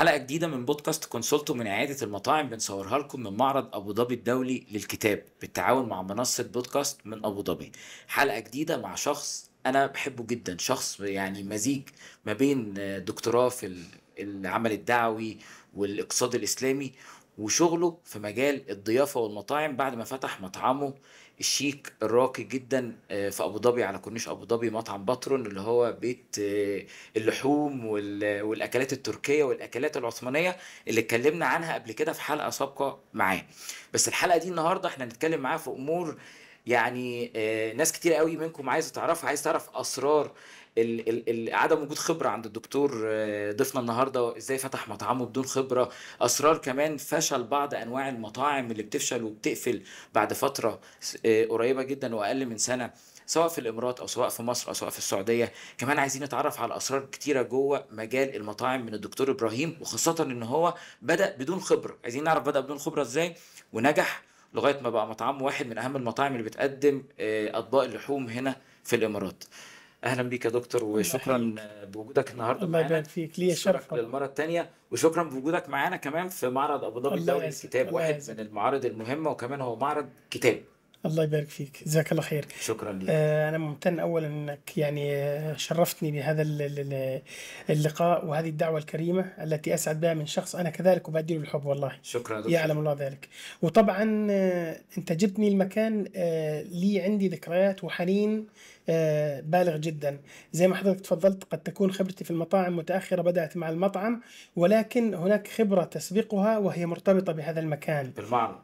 حلقه جديده من بودكاست كونسولتو من عياده المطاعم بنصورها لكم من معرض ابو ظبي الدولي للكتاب بالتعاون مع منصه بودكاست من ابو ظبي حلقه جديده مع شخص انا بحبه جدا شخص يعني مزيج ما بين دكتوراه في العمل الدعوي والاقتصاد الاسلامي وشغله في مجال الضيافه والمطاعم بعد ما فتح مطعمه الشيك الراقي جدا آه، في ابو ظبي على كورنيش ابو ظبي مطعم باترون اللي هو بيت آه، اللحوم والاكلات التركيه والاكلات العثمانيه اللي اتكلمنا عنها قبل كده في حلقه سابقه معاه بس الحلقه دي النهارده احنا هنتكلم معاه في امور يعني آه، ناس كتير قوي منكم عايزه تعرفها عايز تعرف اسرار عدم وجود خبره عند الدكتور آه، ضيفنا النهارده ازاي فتح مطعمه بدون خبره اسرار كمان فشل بعض انواع المطاعم اللي بتفشل وبتقفل بعد فتره آه، قريبه جدا واقل من سنه سواء في الامارات او سواء في مصر او سواء في السعوديه كمان عايزين نتعرف على اسرار كتيره جوه مجال المطاعم من الدكتور ابراهيم وخاصه ان هو بدا بدون خبره عايزين نعرف بدا بدون خبره ازاي ونجح لغايه ما بقى مطعم واحد من اهم المطاعم اللي بتقدم آه، اطباق اللحوم هنا في الامارات اهلا بك يا دكتور وشكرا بوجودك النهارده الله يبارك فيك ليا شرف للمره الثانيه وشكرا بوجودك معانا كمان في معرض ابو ظبي الدولي للكتاب واحد من المعارض المهمه وكمان هو معرض كتاب الله يبارك فيك جزاك الله خير شكرا لك آه انا ممتن اولا انك يعني آه، شرفتني بهذا اللقاء وهذه الدعوه الكريمه التي اسعد بها من شخص انا كذلك وبدي له الحب والله شكرا دكتور. يعلم الله ذلك وطبعا آه، انت جبتني المكان آه، لي عندي ذكريات وحنين آه، بالغ جدا زي ما حضرتك تفضلت قد تكون خبرتي في المطاعم متأخرة بدأت مع المطعم ولكن هناك خبرة تسبقها وهي مرتبطة بهذا المكان بالمعرض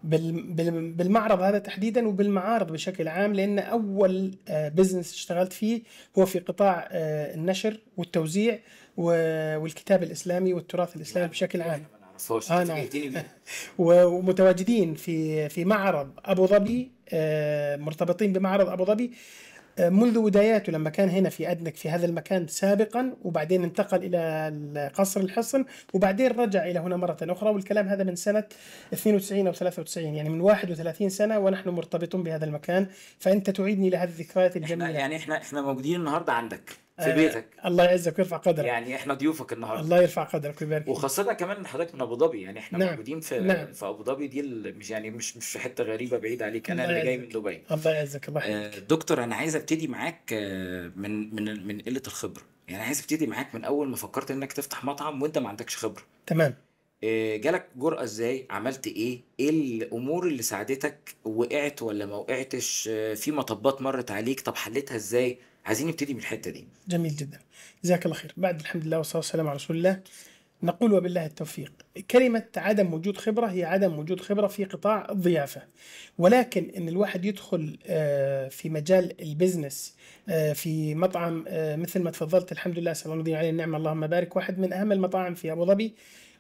بالمعرض هذا تحديدا وبالمعارض بشكل عام لأن أول بزنس آه، اشتغلت فيه هو في قطاع آه، النشر والتوزيع والكتاب الإسلامي والتراث الإسلامي بشكل عام آه نعم. ومتواجدين في في معرض ابو ظبي مرتبطين بمعرض ابو ظبي منذ بداياته لما كان هنا في أدنك في هذا المكان سابقا وبعدين انتقل إلى قصر الحصن وبعدين رجع إلى هنا مرة أخرى والكلام هذا من سنة 92 أو 93 يعني من 31 سنة ونحن مرتبطون بهذا المكان فأنت تعيدني إلى هذه الذكريات الجميلة يعني إحنا إحنا موجودين النهاردة عندك في آه، بيتك الله يعزك ويرفع قدرك يعني احنا ضيوفك النهارده الله يرفع قدرك ويبارك وخاصه كمان حضرتك من ابو ظبي يعني احنا نعم. موجودين في نعم. في ابو ظبي دي مش يعني مش مش في حته غريبه بعيد عليك انا اللي جاي من دبي الله يعزك الله آه، يحفظك دكتور انا عايز ابتدي معاك آه، من من من قله الخبره يعني عايز ابتدي معاك من اول ما فكرت انك تفتح مطعم وانت ما عندكش خبره تمام جالك جرأة ازاي؟ عملت ايه؟ ايه الامور اللي ساعدتك؟ وقعت ولا ما وقعتش؟ في مطبات مرت عليك طب حليتها ازاي؟ عايزين نبتدي من الحته دي جميل جدا جزاك الله خير بعد الحمد لله والصلاه والسلام على رسول الله نقول وبالله التوفيق كلمة عدم وجود خبرة هي عدم وجود خبرة في قطاع الضيافة ولكن أن الواحد يدخل آه، في مجال البزنس آه، في مطعم آه، مثل ما تفضلت الحمد لله صلى الله عليه النعمة اللهم بارك واحد من أهم المطاعم في أبو ظبي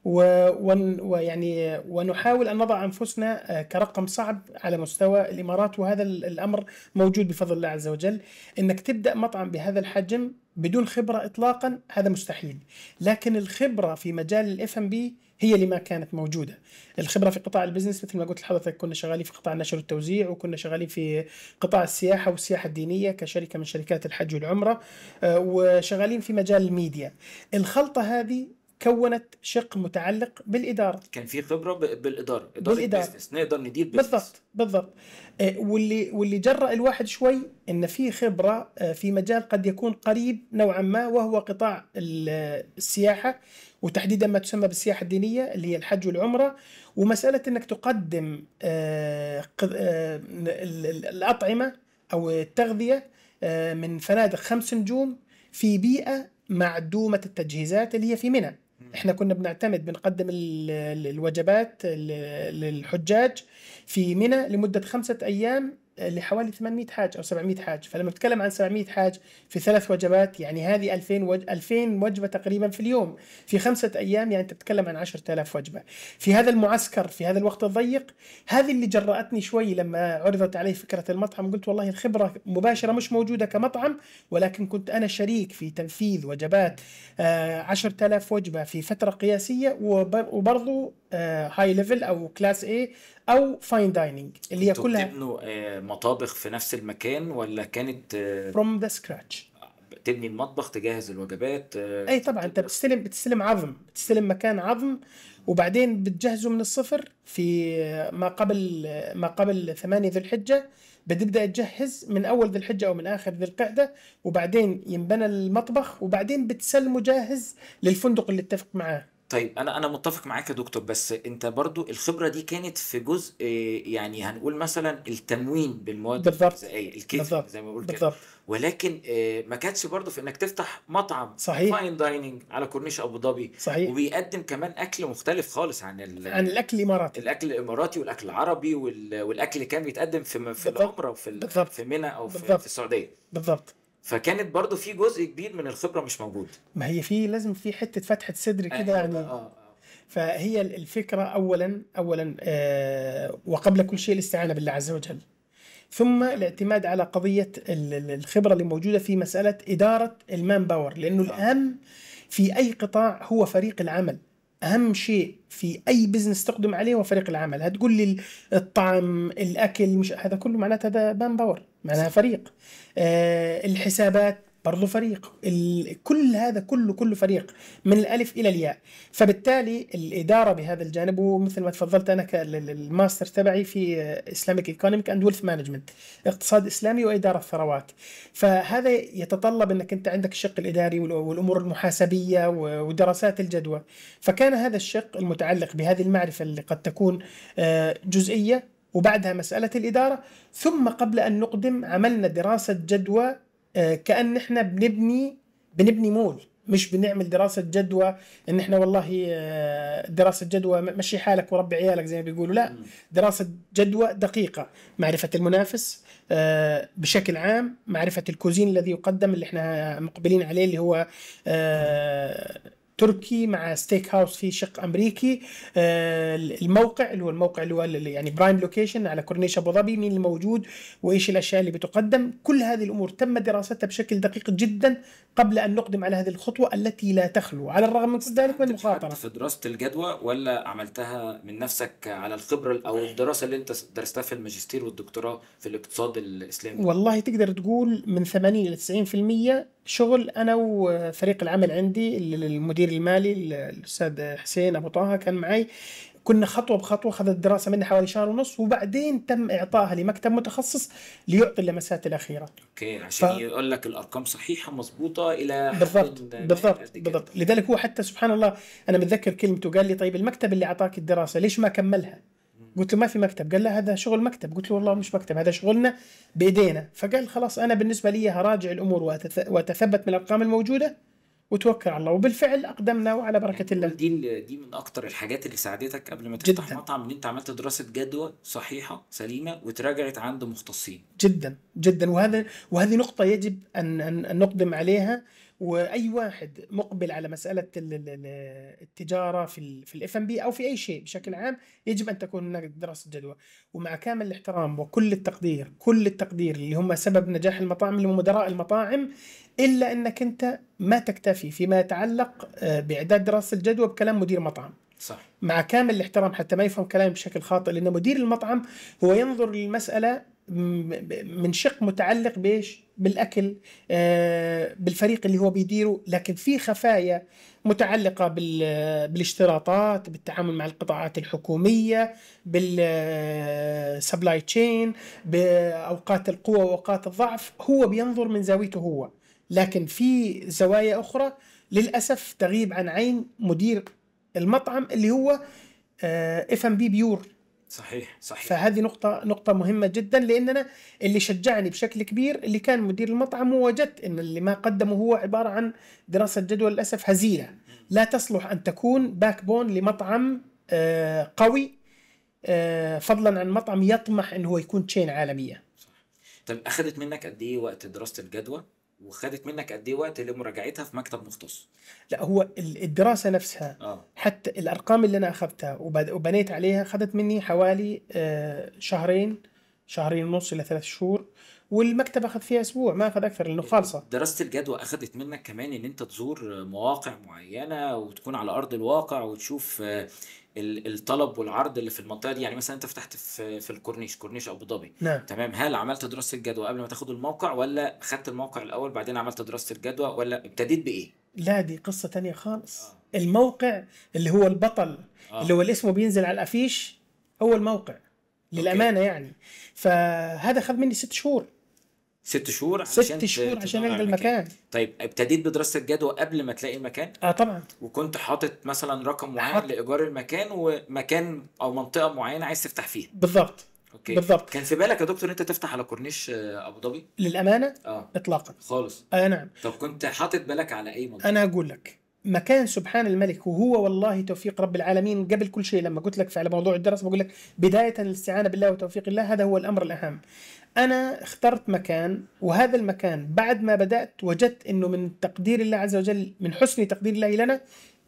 ويعني ونحاول ان نضع انفسنا آه، كرقم صعب على مستوى الامارات وهذا الامر موجود بفضل الله عز وجل انك تبدا مطعم بهذا الحجم بدون خبره اطلاقا هذا مستحيل لكن الخبره في مجال الاف ام بي هي اللي ما كانت موجوده الخبره في قطاع البزنس مثل ما قلت لحضرتك كنا شغالين في قطاع النشر والتوزيع وكنا شغالين في قطاع السياحه والسياحه الدينيه كشركه من شركات الحج والعمره آه، وشغالين في مجال الميديا الخلطه هذه كونت شق متعلق بالاداره كان في خبره بالاداره اداره بالإدارة. بيزنس نقدر ندير بيزنس بالضبط بالضبط آه، واللي واللي جرأ الواحد شوي ان في خبره آه، في مجال قد يكون قريب نوعا ما وهو قطاع السياحه وتحديدا ما تسمى بالسياحه الدينيه اللي هي الحج والعمره ومساله انك تقدم آه، الاطعمه او التغذيه من فنادق خمس نجوم في بيئه معدومه التجهيزات اللي هي في منى احنا كنا بنعتمد بنقدم الوجبات للحجاج في منى لمده خمسه ايام لحوالي 800 حاج او 700 حاج فلما نتكلم عن 700 حاج في ثلاث وجبات يعني هذه 2000 وج... 2000 وجبه تقريبا في اليوم في خمسه ايام يعني تتكلم عن 10000 وجبه في هذا المعسكر في هذا الوقت الضيق هذه اللي جرأتني شوي لما عرضت علي فكره المطعم قلت والله الخبره مباشره مش موجوده كمطعم ولكن كنت انا شريك في تنفيذ وجبات 10000 آه، وجبه في فتره قياسيه وبرضو هاي آه، ليفل او كلاس اي او فاين دايننج اللي هي كلها بتبنوا آه، مطابخ في نفس المكان ولا كانت فروم ذا سكراتش تبني المطبخ تجهز الوجبات آه، اي طبعا انت بتستلم بتستلم عظم بتستلم مكان عظم وبعدين بتجهزه من الصفر في آه، ما قبل ما قبل 8 ذي الحجه بتبدا تجهز من اول ذي الحجه او من اخر ذي القعده وبعدين ينبنى المطبخ وبعدين بتسلمه جاهز للفندق اللي اتفق معاه طيب انا انا متفق معاك يا دكتور بس انت برضو الخبره دي كانت في جزء آه، يعني هنقول مثلا التموين بالمواد بالضبط. الغذائيه الكيف زي ما قلت بالضبط. ولكن آه، ما كانتش برضو في انك تفتح مطعم صحيح فاين دايننج على كورنيش ابو ظبي صحيح وبيقدم كمان اكل مختلف خالص عن ال... عن الاكل الاماراتي الاكل الاماراتي والاكل العربي وال... والاكل اللي كان بيتقدم في في العمره وفي في منى او في, في السعوديه بالضبط فكانت برضو في جزء كبير من الخبره مش موجود ما هي في لازم في حته فتحه صدر آه، كده يعني آه. آه. فهي الفكره اولا اولا آه وقبل كل شيء الاستعانه بالله عز وجل ثم الاعتماد على قضيه الخبره اللي موجوده في مساله اداره المان باور لانه آه. الاهم في اي قطاع هو فريق العمل اهم شيء في اي بزنس تقدم عليه هو فريق العمل هتقول لي الطعم الاكل مش هذا كله معناته هذا مان باور معناها فريق آه الحسابات برضو فريق كل هذا كله كله فريق من الالف الى الياء فبالتالي الاداره بهذا الجانب ومثل ما تفضلت انا الماستر تبعي في اسلامك ايكونوميك اند ويلث مانجمنت اقتصاد اسلامي واداره ثروات فهذا يتطلب انك انت عندك الشق الاداري والامور المحاسبيه ودراسات الجدوى فكان هذا الشق المتعلق بهذه المعرفه اللي قد تكون آه، جزئيه وبعدها مسألة الإدارة ثم قبل أن نقدم عملنا دراسة جدوى آه، كأن إحنا بنبني بنبني مول مش بنعمل دراسة جدوى إن إحنا والله آه، دراسة جدوى مشي حالك وربي عيالك زي ما بيقولوا لا دراسة جدوى دقيقة معرفة المنافس آه، بشكل عام معرفة الكوزين الذي يقدم اللي إحنا مقبلين عليه اللي هو تركي مع ستيك هاوس في شق امريكي آه، الموقع اللي هو الموقع اللي هو يعني برايم لوكيشن على كورنيش ابو ظبي مين الموجود وايش الاشياء اللي بتقدم كل هذه الامور تم دراستها بشكل دقيق جدا قبل ان نقدم على هذه الخطوه التي لا تخلو على الرغم من ذلك من المخاطره في دراسه الجدوى ولا عملتها من نفسك على الخبره او الدراسه اللي انت درستها في الماجستير والدكتوراه في الاقتصاد الاسلامي والله تقدر تقول من 80 ل 90% شغل انا وفريق العمل عندي المدير المالي الاستاذ حسين ابو طه كان معي كنا خطوه بخطوه اخذت الدراسه مني حوالي شهر ونص وبعدين تم اعطائها لمكتب متخصص ليعطي اللمسات الاخيره. اوكي عشان ف... يقول لك الارقام صحيحه مضبوطه الى بالضبط بالضبط بالضبط لذلك هو حتى سبحان الله انا متذكر كلمته قال لي طيب المكتب اللي اعطاك الدراسه ليش ما كملها؟ قلت له ما في مكتب قال لا هذا شغل مكتب قلت له والله مش مكتب هذا شغلنا بايدينا فقال خلاص انا بالنسبه لي هراجع الامور واتثبت من الارقام الموجوده وتوكل على الله وبالفعل اقدمنا وعلى بركه الله دي دي من اكتر الحاجات اللي ساعدتك قبل ما تفتح جداً. مطعم ان انت عملت دراسه جدوى صحيحه سليمه وتراجعت عند مختصين جدا جدا وهذا وهذه نقطه يجب ان ان, أن نقدم عليها واي واحد مقبل على مساله التجاره في في الاف ام بي او في اي شيء بشكل عام يجب ان تكون هناك دراسه جدوى ومع كامل الاحترام وكل التقدير كل التقدير اللي هم سبب نجاح المطاعم اللي هم مدراء المطاعم الا انك انت ما تكتفي فيما يتعلق آه، باعداد دراسه الجدوى بكلام مدير مطعم صح مع كامل الاحترام حتى ما يفهم كلامي بشكل خاطئ لان مدير المطعم هو ينظر للمساله من شق متعلق بايش؟ بالاكل آه، بالفريق اللي هو بيديره لكن في خفايا متعلقه بالاشتراطات بالتعامل مع القطاعات الحكوميه بالسبلاي آه، تشين باوقات القوه واوقات الضعف هو بينظر من زاويته هو لكن في زوايا اخرى للاسف تغيب عن عين مدير المطعم اللي هو اف ام بي بيور صحيح صحيح فهذه نقطة نقطة مهمة جدا لأننا اللي شجعني بشكل كبير اللي كان مدير المطعم ووجدت أن اللي ما قدمه هو عبارة عن دراسة جدوى للأسف هزيلة لا تصلح أن تكون باك بون لمطعم آه، قوي آه، فضلا عن مطعم يطمح أنه هو يكون تشين عالمية طيب أخذت منك قد إيه وقت دراسة الجدوى وخدت منك قد ايه وقت لمراجعتها في مكتب مختص لا هو الدراسه نفسها آه. حتى الارقام اللي انا اخذتها وبنيت عليها خدت مني حوالي آه، شهرين شهرين ونص الى ثلاث شهور والمكتب اخذ فيها اسبوع ما اخذ اكثر لانه خالصه دراسه الجدوى اخذت منك كمان ان انت تزور مواقع معينه وتكون على ارض الواقع وتشوف آه، الطلب والعرض اللي في المنطقه دي يعني مثلا انت فتحت في في الكورنيش كورنيش ابو ظبي نعم تمام هل عملت دراسه الجدوى قبل ما تاخد الموقع ولا خدت الموقع الاول بعدين عملت دراسه الجدوى ولا ابتديت بايه؟ لا دي قصه تانية خالص آه. الموقع اللي هو البطل آه. اللي هو اللي اسمه بينزل على الافيش هو الموقع للامانه أوكي. يعني فهذا خد مني ست شهور ست شهور عشان ست شهور عشان الاقي المكان طيب ابتديت بدراسه الجدوى قبل ما تلاقي المكان اه طبعا وكنت حاطط مثلا رقم معين لايجار المكان ومكان او منطقه معينه عايز تفتح فيها بالظبط اوكي بالظبط كان في بالك يا دكتور انت تفتح على كورنيش آه، ابو ظبي للامانه اه اطلاقا خالص آه نعم طب كنت حاطط بالك على اي منطقه انا اقول لك مكان سبحان الملك وهو والله توفيق رب العالمين قبل كل شيء لما قلت لك على موضوع الدراسه بقول لك بدايه الاستعانه بالله وتوفيق الله هذا هو الامر الاهم أنا اخترت مكان وهذا المكان بعد ما بدأت وجدت أنه من تقدير الله عز وجل من حسن تقدير الله لنا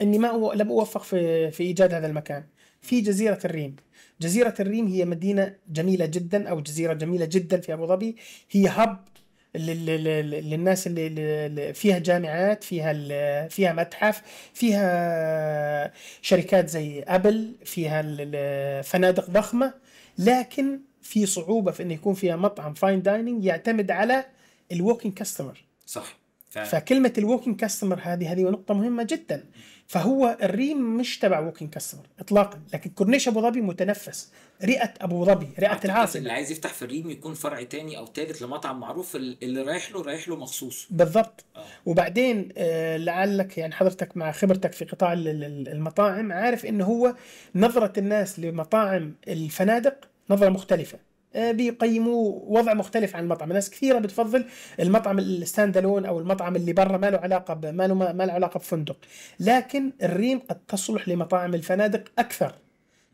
أني ما لم أوفق في, في إيجاد هذا المكان في جزيرة الريم جزيرة الريم هي مدينة جميلة جدا أو جزيرة جميلة جدا في أبو ظبي هي هب للناس اللي فيها جامعات فيها فيها متحف فيها شركات زي ابل فيها فنادق ضخمه لكن في صعوبه في انه يكون فيها مطعم فاين دايننج يعتمد على الووكينج كاستمر صح فعلا. فكلمه الووكينج كاستمر هذه هذه نقطه مهمه جدا فهو الريم مش تبع ووكينج كاستمر اطلاقا لكن كورنيش ابو ظبي متنفس رئه ابو ظبي رئه العاصمه اللي عايز يفتح في الريم يكون فرع تاني او تالت لمطعم معروف اللي رايح له رايح له مخصوص بالضبط آه. وبعدين آه لعلك يعني حضرتك مع خبرتك في قطاع المطاعم عارف ان هو نظره الناس لمطاعم الفنادق نظره مختلفه آه، بيقيموه وضع مختلف عن المطعم ناس كثيرة بتفضل المطعم الستاند الون أو المطعم اللي برا ما له علاقة ما له ما له علاقة بفندق لكن الريم قد تصلح لمطاعم الفنادق أكثر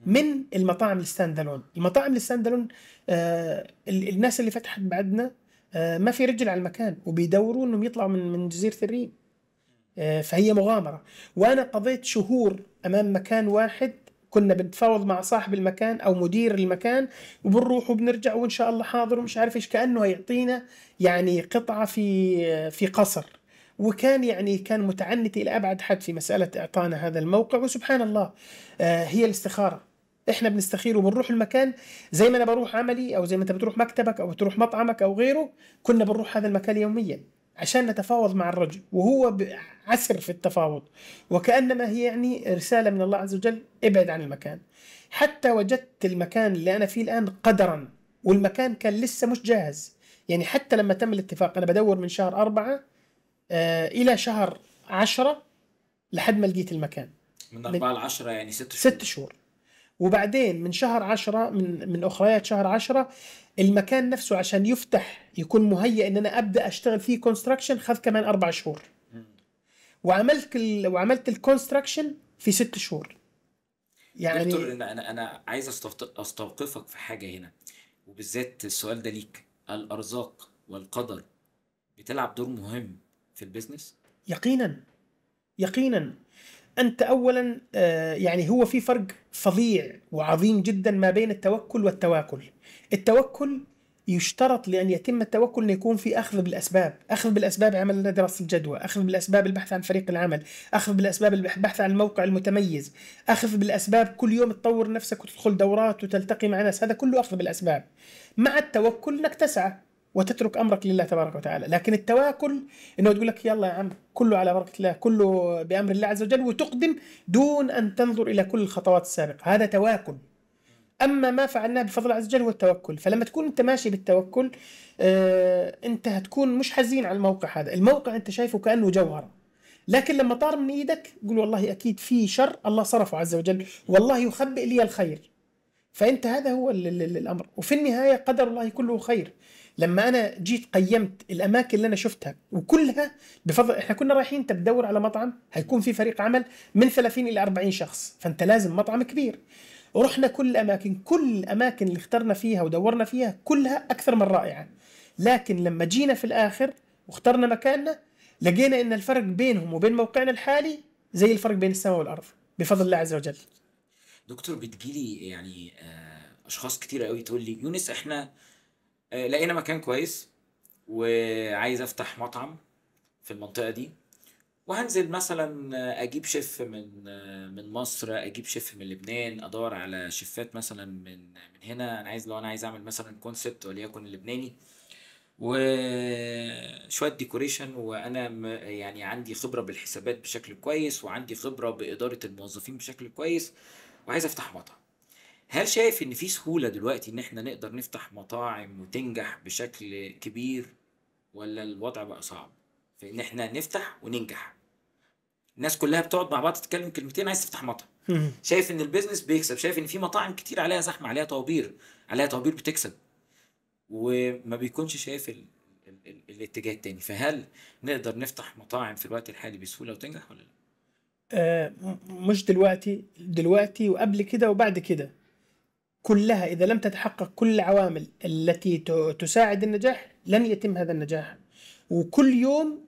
من المطاعم الستاند الون المطاعم الستاند الون آه الناس اللي فتحت بعدنا آه ما في رجل على المكان وبيدوروا انهم يطلعوا من من جزيره الريم آه فهي مغامره وانا قضيت شهور امام مكان واحد كنا بنتفاوض مع صاحب المكان او مدير المكان وبنروح وبنرجع وان شاء الله حاضر ومش عارف ايش كانه يعطينا يعني قطعه في في قصر وكان يعني كان متعنت الى ابعد حد في مساله اعطانا هذا الموقع وسبحان الله آه، هي الاستخاره احنا بنستخير وبنروح المكان زي ما انا بروح عملي او زي ما انت بتروح مكتبك او بتروح مطعمك او غيره كنا بنروح هذا المكان يوميا عشان نتفاوض مع الرجل وهو عسر في التفاوض وكأنما هي يعني رسالة من الله عز وجل ابعد عن المكان حتى وجدت المكان اللي أنا فيه الآن قدرا والمكان كان لسه مش جاهز يعني حتى لما تم الاتفاق أنا بدور من شهر أربعة آه إلى شهر عشرة لحد ما لقيت المكان من أربعة لعشرة يعني ست شهور ست شهور وبعدين من شهر عشرة من من أخريات شهر عشرة المكان نفسه عشان يفتح يكون مهيئ ان انا ابدا اشتغل فيه كونستراكشن خذ كمان اربع شهور وعملت الـ وعملت الكونستراكشن في ست شهور يعني دكتور انا انا انا عايز استوقفك في حاجه هنا وبالذات السؤال ده ليك الارزاق والقدر بتلعب دور مهم في البيزنس يقينا يقينا انت اولا آه، يعني هو في فرق فظيع وعظيم جدا ما بين التوكل والتواكل التوكل يشترط لان يتم التوكل ان يكون في اخذ بالاسباب، اخذ بالاسباب عمل دراسه الجدوى، اخذ بالاسباب البحث عن فريق العمل، اخذ بالاسباب البحث عن الموقع المتميز، اخذ بالاسباب كل يوم تطور نفسك وتدخل دورات وتلتقي مع ناس، هذا كله اخذ بالاسباب. مع التوكل انك تسعى، وتترك امرك لله تبارك وتعالى لكن التواكل انه تقول لك يلا يا عم كله على بركه الله كله بامر الله عز وجل وتقدم دون ان تنظر الى كل الخطوات السابقه هذا تواكل اما ما فعلناه بفضل الله عز وجل هو التوكل فلما تكون انت ماشي بالتوكل آه انت هتكون مش حزين على الموقع هذا الموقع انت شايفه كانه جوهره لكن لما طار من ايدك قول والله اكيد في شر الله صرفه عز وجل والله يخبئ لي الخير فانت هذا هو الامر وفي النهايه قدر الله كله خير لما انا جيت قيمت الاماكن اللي انا شفتها وكلها بفضل احنا كنا رايحين انت بتدور على مطعم هيكون في فريق عمل من 30 الى 40 شخص فانت لازم مطعم كبير ورحنا كل الاماكن كل الاماكن اللي اخترنا فيها ودورنا فيها كلها اكثر من رائعه لكن لما جينا في الاخر واخترنا مكاننا لقينا ان الفرق بينهم وبين موقعنا الحالي زي الفرق بين السماء والارض بفضل الله عز وجل دكتور بتجيلي يعني آه، اشخاص كتير قوي تقول لي يونس احنا آه، لقينا مكان كويس وعايز افتح مطعم في المنطقه دي وهنزل مثلا آه، اجيب شيف من آه، من مصر اجيب شيف من لبنان ادور على شيفات مثلا من من هنا انا عايز لو انا عايز اعمل مثلا كونسبت وليكن لبناني وشويه ديكوريشن وانا يعني عندي خبره بالحسابات بشكل كويس وعندي خبره باداره الموظفين بشكل كويس وعايز افتح مطعم هل شايف ان في سهوله دلوقتي ان احنا نقدر نفتح مطاعم وتنجح بشكل كبير ولا الوضع بقى صعب في ان احنا نفتح وننجح الناس كلها بتقعد مع بعض تتكلم كلمتين عايز تفتح مطعم شايف ان البيزنس بيكسب شايف ان في مطاعم كتير عليها زحمه عليها طوابير عليها طوابير بتكسب وما بيكونش شايف ال... ال... ال... الاتجاه التاني فهل نقدر نفتح مطاعم في الوقت الحالي بسهوله وتنجح ولا لا؟ آه مش دلوقتي دلوقتي وقبل كده وبعد كده كلها إذا لم تتحقق كل العوامل التي تساعد النجاح لن يتم هذا النجاح وكل يوم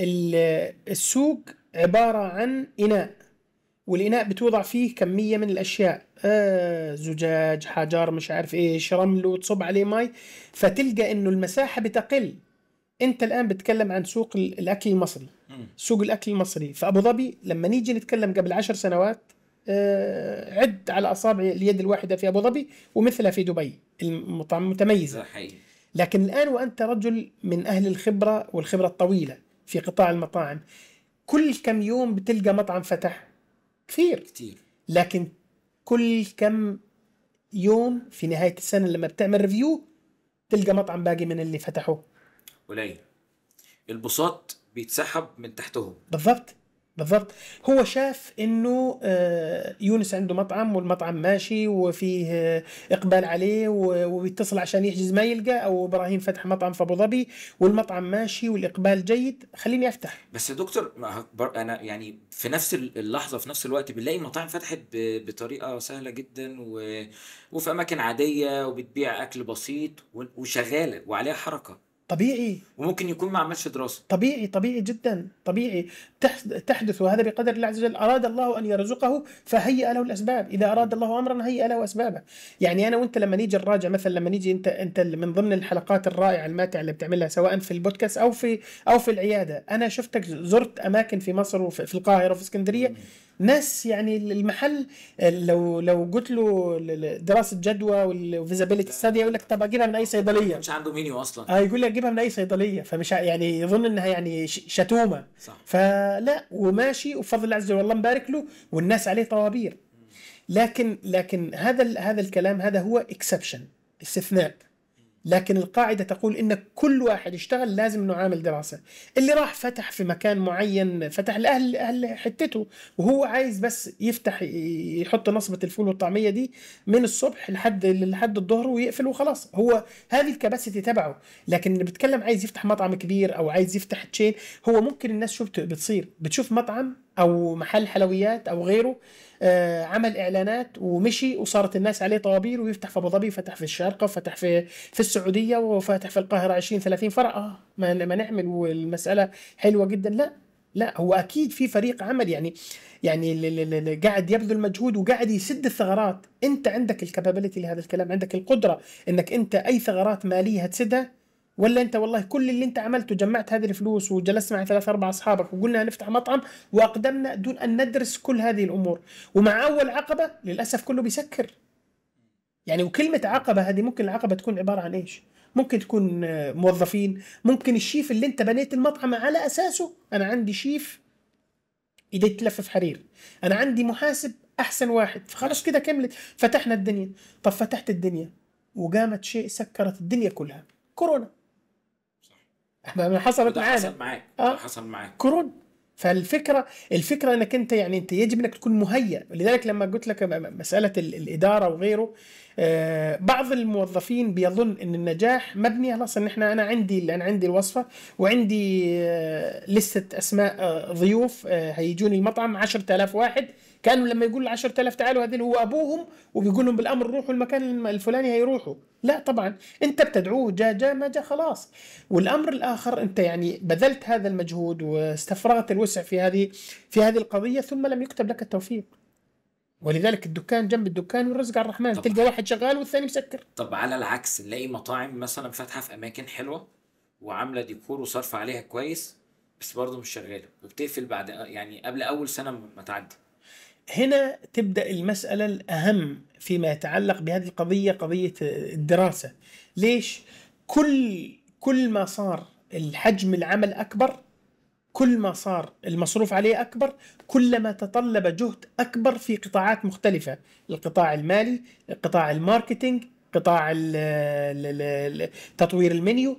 السوق عبارة عن إناء والإناء بتوضع فيه كمية من الأشياء آه زجاج حجر مش عارف إيش رمل وتصب عليه مي فتلقى إنه المساحة بتقل أنت الآن بتتكلم عن سوق الأكل المصري سوق الأكل المصري فأبو ظبي لما نيجي نتكلم قبل عشر سنوات آه، عد على اصابع اليد الواحده في ابو ظبي ومثلها في دبي المتميزه صحيح. لكن الان وانت رجل من اهل الخبره والخبره الطويله في قطاع المطاعم كل كم يوم بتلقى مطعم فتح كثير كثير لكن كل كم يوم في نهايه السنه لما بتعمل ريفيو تلقى مطعم باقي من اللي فتحوه قليل البساط بيتسحب من تحتهم بالضبط بالضبط هو شاف انه آه، يونس عنده مطعم والمطعم ماشي وفيه آه، اقبال عليه ويتصل عشان يحجز ما يلقى او ابراهيم فتح مطعم في ابو ظبي والمطعم ماشي والاقبال جيد خليني افتح بس يا دكتور انا يعني في نفس اللحظه في نفس الوقت بنلاقي مطاعم فتحت بطريقه سهله جدا و... وفي اماكن عاديه وبتبيع اكل بسيط وشغاله وعليها حركه طبيعي وممكن يكون ما عملش دراسه طبيعي طبيعي جدا طبيعي تحدث وهذا بقدر الله عز وجل أراد الله أن يرزقه فهيئ له الأسباب إذا أراد الله أمرا هيئ له أسبابه يعني أنا وأنت لما نيجي نراجع مثلا لما نيجي أنت أنت من ضمن الحلقات الرائعة الماتعة اللي بتعملها سواء في البودكاست أو في أو في العيادة أنا شفتك زرت أماكن في مصر وفي القاهرة وفي اسكندرية ناس يعني المحل لو لو قلت له دراسه جدوى والفيزابيلتي ستادي يقول لك طب اجيبها من اي صيدليه مش عنده منيو اصلا اه يقول لك اجيبها من اي صيدليه فمش يعني يظن انها يعني شتومه صح ف لا وماشي وفضل الله عز وجل والله مبارك له والناس عليه طوابير لكن لكن هذا هذا الكلام هذا هو اكسبشن استثناء لكن القاعدة تقول إن كل واحد اشتغل لازم أنه عامل دراسة اللي راح فتح في مكان معين فتح لأهل أهل حتته وهو عايز بس يفتح يحط نصبة الفول والطعمية دي من الصبح لحد لحد الظهر ويقفل وخلاص هو هذه الكباسيتي تبعه لكن اللي بتكلم عايز يفتح مطعم كبير أو عايز يفتح تشين هو ممكن الناس شو بتصير بتشوف مطعم او محل حلويات او غيره آه عمل اعلانات ومشي وصارت الناس عليه طوابير ويفتح في ابو ظبي فتح في الشارقه وفتح في في السعوديه وفتح في القاهره 20 30 فرع اه ما, لما نعمل والمساله حلوه جدا لا لا هو اكيد في فريق عمل يعني يعني قاعد يبذل مجهود وقاعد يسد الثغرات انت عندك الكابابيلتي لهذا الكلام عندك القدره انك انت اي ثغرات ماليه هتسدها ولا انت والله كل اللي انت عملته جمعت هذه الفلوس وجلست مع ثلاث اربع اصحابك وقلنا هنفتح مطعم واقدمنا دون ان ندرس كل هذه الامور ومع اول عقبه للاسف كله بيسكر يعني وكلمه عقبه هذه ممكن العقبه تكون عباره عن ايش ممكن تكون آه، موظفين ممكن الشيف اللي انت بنيت المطعم على اساسه انا عندي شيف ايديه تلفف حرير انا عندي محاسب احسن واحد فخلاص كده كملت فتحنا الدنيا طب فتحت الدنيا وقامت شيء سكرت الدنيا كلها كورونا ما حصلت معانا حصل معاك آه. حصل معاك كورونا فالفكره الفكره انك انت يعني انت يجب انك تكون مهيئ لذلك لما قلت لك مساله الاداره وغيره آه، بعض الموظفين بيظن ان النجاح مبني خلاص ان احنا انا عندي انا عندي الوصفه وعندي آه، لسته اسماء آه، ضيوف هيجوني المطعم 10000 واحد كانوا لما يقول 10000 تعالوا هذين هو ابوهم وبيقول لهم بالامر روحوا المكان الفلاني هيروحوا لا طبعا انت بتدعوه جاء جاء ما جاء خلاص والامر الاخر انت يعني بذلت هذا المجهود واستفرغت الوسع في هذه في هذه القضيه ثم لم يكتب لك التوفيق ولذلك الدكان جنب الدكان والرزق على الرحمن تلقى واحد شغال والثاني مسكر طب على العكس نلاقي مطاعم مثلا فاتحه في اماكن حلوه وعامله ديكور وصرف عليها كويس بس برضه مش شغاله وبتقفل بعد يعني قبل اول سنه ما تعدي هنا تبدا المساله الاهم فيما يتعلق بهذه القضيه قضيه الدراسه ليش كل كل ما صار الحجم العمل اكبر كل ما صار المصروف عليه اكبر كلما تطلب جهد اكبر في قطاعات مختلفه القطاع المالي قطاع الماركتينج قطاع تطوير المنيو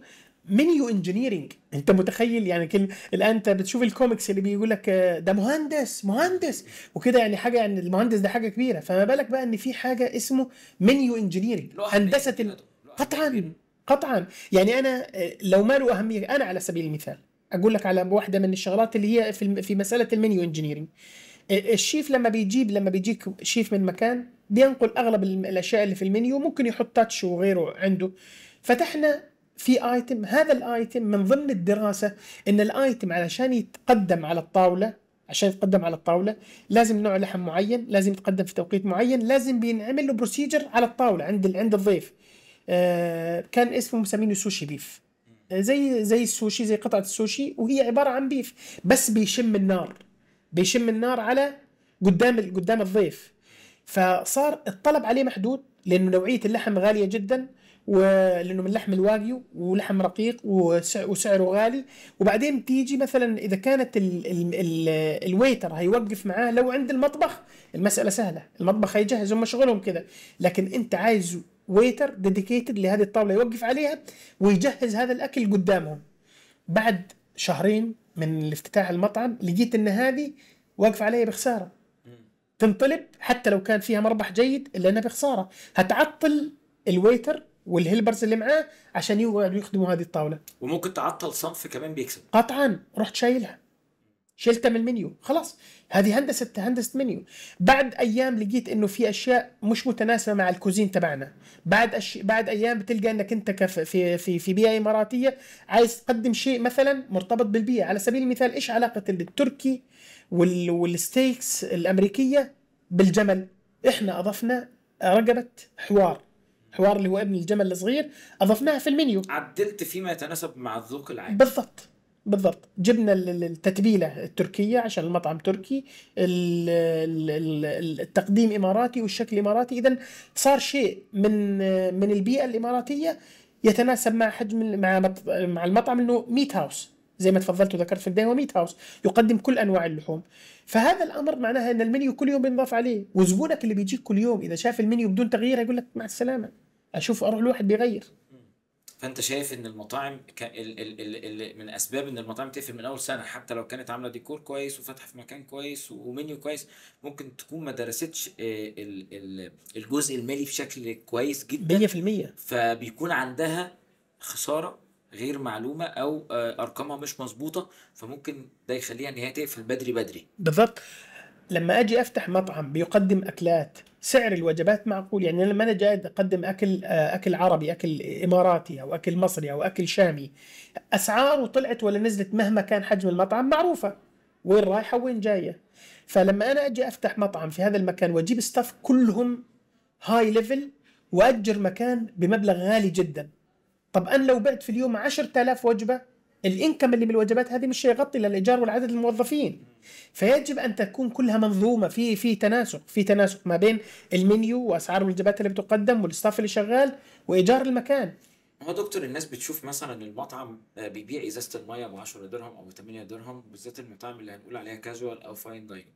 منيو انجينيرنج انت متخيل يعني كل الان انت بتشوف الكوميكس اللي بيقول لك آه، ده مهندس مهندس وكده يعني حاجه يعني المهندس ده حاجه كبيره فما بالك بقى ان في حاجه اسمه منيو انجينيرنج هندسه ال... قطعا قطعا يعني انا آه، لو ماله اهميه انا على سبيل المثال اقول لك على واحده من الشغلات اللي هي في في مساله المنيو انجينيرنج آه، الشيف لما بيجيب لما بيجيك شيف من مكان بينقل اغلب الاشياء اللي في المنيو ممكن يحط تاتش وغيره عنده فتحنا في ايتم هذا الايتم من ضمن الدراسه ان الايتم علشان يتقدم على الطاوله عشان يتقدم على الطاوله لازم نوع لحم معين لازم يتقدم في توقيت معين لازم بينعمل له بروسيجر على الطاوله عند عند الضيف آه كان اسمه مسمينه سوشي بيف آه، زي زي السوشي زي قطعه السوشي وهي عباره عن بيف بس بيشم النار بيشم النار على قدام قدام الضيف فصار الطلب عليه محدود لانه نوعيه اللحم غاليه جدا ولانه من لحم الواجيو ولحم رقيق وسعره غالي وبعدين تيجي مثلا اذا كانت الـ الـ الـ الويتر هيوقف معاه لو عند المطبخ المساله سهله المطبخ هيجهز هم شغلهم كذا لكن انت عايز ويتر ديديكيتد لهذه الطاوله يوقف عليها ويجهز هذا الاكل قدامهم بعد شهرين من افتتاح المطعم لقيت ان هذه واقفه علي بخساره تنطلب حتى لو كان فيها مربح جيد الا انها بخساره هتعطل الويتر والهيلبرز اللي معاه عشان يقعدوا يخدموا هذه الطاوله وممكن تعطل صنف كمان بيكسب قطعا رحت شايلها شلتها من المنيو خلاص هذه هندسه هندسه منيو بعد ايام لقيت انه في اشياء مش متناسبه مع الكوزين تبعنا بعد أش... بعد ايام بتلقى انك انت كف... في في في بيئه اماراتيه عايز تقدم شيء مثلا مرتبط بالبيئه على سبيل المثال ايش علاقه التركي وال... والستيكس الامريكيه بالجمل احنا اضفنا رقبه حوار الحوار اللي هو ابن الجمل الصغير اضفناه في المنيو عدلت فيما يتناسب مع الذوق العام بالضبط بالضبط جبنا التتبيله التركيه عشان المطعم تركي التقديم اماراتي والشكل اماراتي اذا صار شيء من من البيئه الاماراتيه يتناسب مع حجم مع مع المطعم انه ميت هاوس زي ما تفضلت وذكرت في البدايه وميت هاوس يقدم كل انواع اللحوم فهذا الامر معناها ان المنيو كل يوم بينضاف عليه وزبونك اللي بيجيك كل يوم اذا شاف المنيو بدون تغيير يقول لك مع السلامه اشوف اروح لواحد بيغير فانت شايف ان المطاعم ك... ال... ال... ال... ال... من اسباب ان المطاعم تقفل من اول سنه حتى لو كانت عامله ديكور كويس وفاتحه في مكان كويس ومنيو كويس ممكن تكون ما درستش آه، ال... ال... الجزء المالي بشكل كويس جدا 100% فبيكون عندها خساره غير معلومه او آه، ارقامها مش مظبوطه فممكن ده يخليها ان هي تقفل بدري بدري بالظبط لما اجي افتح مطعم بيقدم اكلات سعر الوجبات معقول يعني لما انا جاي اقدم اكل آه، اكل عربي اكل اماراتي او اكل مصري او اكل شامي اسعاره طلعت ولا نزلت مهما كان حجم المطعم معروفه وين رايحه وين جايه فلما انا اجي افتح مطعم في هذا المكان واجيب ستاف كلهم هاي ليفل واجر مكان بمبلغ غالي جدا طب انا لو بعت في اليوم 10000 وجبه الانكم اللي من الوجبات هذه مش هيغطي للايجار الايجار الموظفين فيجب ان تكون كلها منظومه في في تناسق في تناسق ما بين المنيو واسعار الوجبات اللي بتقدم والستاف اللي شغال وايجار المكان هو دكتور الناس بتشوف مثلا المطعم آه، بيبيع ازازه الميه ب 10 درهم او 8 درهم بالذات المطاعم اللي هنقول عليها كاجوال او فاين دايننج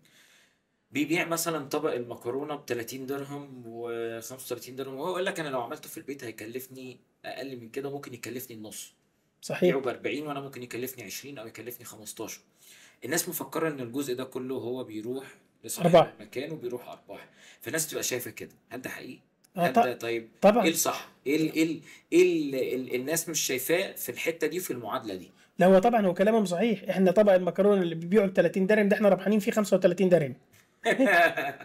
بيبيع مثلا طبق المكرونه ب 30 درهم و 35 درهم وهو يقول لك انا لو عملته في البيت هيكلفني اقل من كده ممكن يكلفني النص صحيح ب 40 وانا ممكن يكلفني 20 او يكلفني 15 الناس مفكره ان الجزء ده كله هو بيروح لصاحب أرباح. المكان وبيروح ارباح فالناس بتبقى شايفه كده هل ده حقيقي؟ آه، هل ده طيب طبعا ايه الصح؟ ايه ال ايه, إيه الناس مش شايفاه في الحته دي وفي المعادله دي؟ لا هو طبعا هو كلامهم صحيح احنا طبق المكرونه اللي بيبيعوا ب 30 درهم ده احنا ربحانين فيه 35 درهم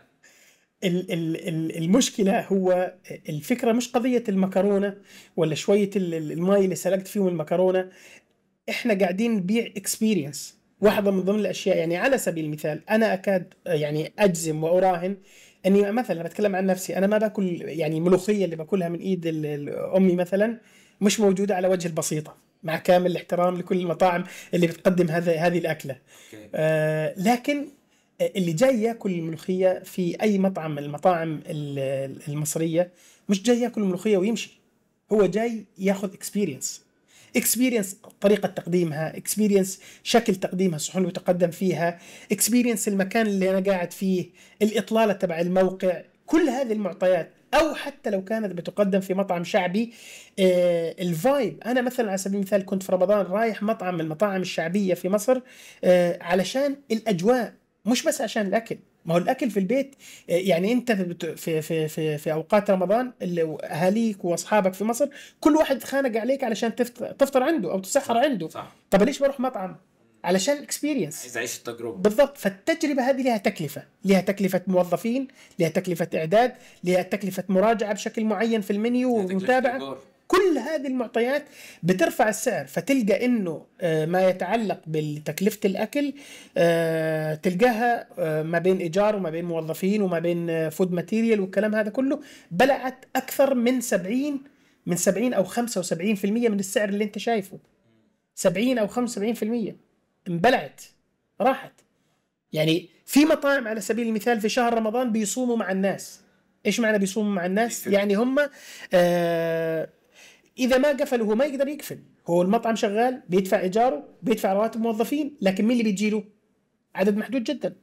المشكلة هو الفكرة مش قضية المكرونة ولا شوية الماء اللي سلقت فيهم المكرونة احنا قاعدين نبيع اكسبيرينس واحدة من ضمن الأشياء يعني على سبيل المثال أنا أكاد يعني أجزم وأراهن أني مثلا بتكلم عن نفسي أنا ما باكل يعني الملوخية اللي باكلها من إيد أمي مثلا مش موجودة على وجه البسيطة مع كامل الاحترام لكل المطاعم اللي بتقدم هذا هذه الأكلة آه لكن اللي جاي ياكل الملوخيه في اي مطعم من المطاعم المصريه مش جاي ياكل الملوخيه ويمشي هو جاي ياخذ اكسبيرينس اكسبيرينس طريقه تقديمها اكسبيرينس شكل تقديمها الصحون اللي تقدم فيها اكسبيرينس المكان اللي انا قاعد فيه الاطلاله تبع الموقع كل هذه المعطيات او حتى لو كانت بتقدم في مطعم شعبي آه الفايب انا مثلا على سبيل المثال كنت في رمضان رايح مطعم من المطاعم الشعبيه في مصر آه علشان الاجواء مش بس عشان الاكل ما هو الاكل في البيت يعني انت في في في, في اوقات رمضان اللي اهاليك واصحابك في مصر كل واحد خانق عليك علشان تفطر, تفطر عنده او تسحر عنده صح. طب ليش بروح مطعم علشان الاكسبيرينس عايز اعيش التجربه بالضبط فالتجربه هذه لها تكلفه لها تكلفه موظفين لها تكلفه اعداد لها تكلفه مراجعه بشكل معين في المنيو ومتابعه كل هذه المعطيات بترفع السعر فتلقى انه آه، ما يتعلق بتكلفه الاكل آه، تلقاها آه، ما بين ايجار وما بين موظفين وما بين فود ماتيريال والكلام هذا كله بلعت اكثر من 70 من 70 او 75% من السعر اللي انت شايفه 70 او 75% انبلعت راحت يعني في مطاعم على سبيل المثال في شهر رمضان بيصوموا مع الناس ايش معنى بيصوموا مع الناس يعني هم آه اذا ما قفل وهو ما يقدر يقفل هو المطعم شغال بيدفع ايجاره بيدفع رواتب موظفين لكن مين اللي بيجي له عدد محدود جدا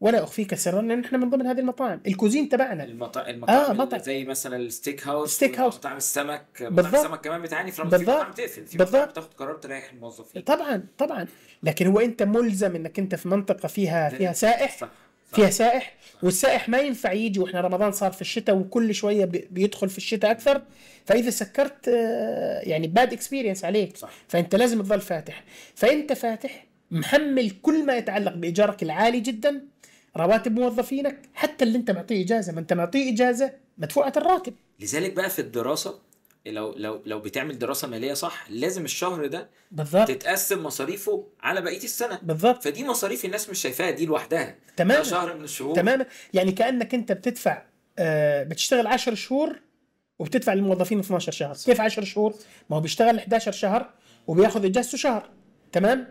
ولا اخفيك سرا ان احنا من ضمن هذه المطاعم الكوزين تبعنا المطاعم آه مطعم زي مثلا الستيك هاوس ستيك هاوس مطاعم السمك مطاعم السمك كمان بتعاني في بالضبط. في مطاعم في بالضبط بتاخد قرار تريح الموظفين طبعا طبعا لكن هو انت ملزم انك انت في منطقه فيها فيها سائح صح. فيها سائح والسائح ما ينفع يجي واحنا رمضان صار في الشتاء وكل شويه بيدخل في الشتاء اكثر فاذا سكرت آه، يعني باد اكسبيرينس عليك صح. فانت لازم تظل فاتح فانت فاتح محمل كل ما يتعلق بايجارك العالي جدا رواتب موظفينك حتى اللي انت معطيه اجازه ما انت معطيه اجازه مدفوعه الراتب لذلك بقى في الدراسه لو لو لو بتعمل دراسه ماليه صح لازم الشهر ده بالظبط تتقسم مصاريفه على بقيه السنه بالظبط فدي مصاريف الناس مش شايفاها دي لوحدها تمام شهر من الشهور تمام يعني كانك انت بتدفع آه بتشتغل 10 شهور وبتدفع للموظفين 12 شهر كيف 10 شهور ما هو بيشتغل 11 شهر وبياخذ اجازته شهر تمام